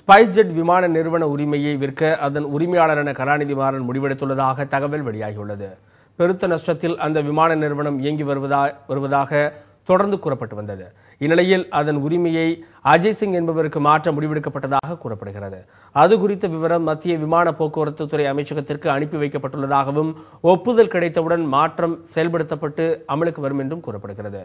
spice jet விமான நிறுவன உரிமையை விற்க அதன் உரிமையாளரான கலாநிதி மாறன் முடிவெடுத்துள்ளதாக தகவல் வெளியாகியுள்ளது பெருத்த நஷ்டத்தில் அந்த விமான நிறுவனம் இயங்கி வருவதா வருவதாக தொடர்ந்து கூறப்பட்டு வந்தது இந்நிலையில் அதன் உரிமையை அஜய் சிங் என்பவருக்கு மாற்ற முடிவெடுக்கப்பட்டதாக கூறப்படுகிறது அது குறித்த விவரம் மத்திய விமான போக்குவரத்து துறை அமைச்சகத்திற்கு அனுப்பி வைக்கப்பட்டுள்ளதாகவும் ஒப்புதல் கிடைத்தவுடன் மாற்றம் செயல்படுத்தப்பட்டு அமலுக்கு வரும் என்றும் கூறப்படுகிறது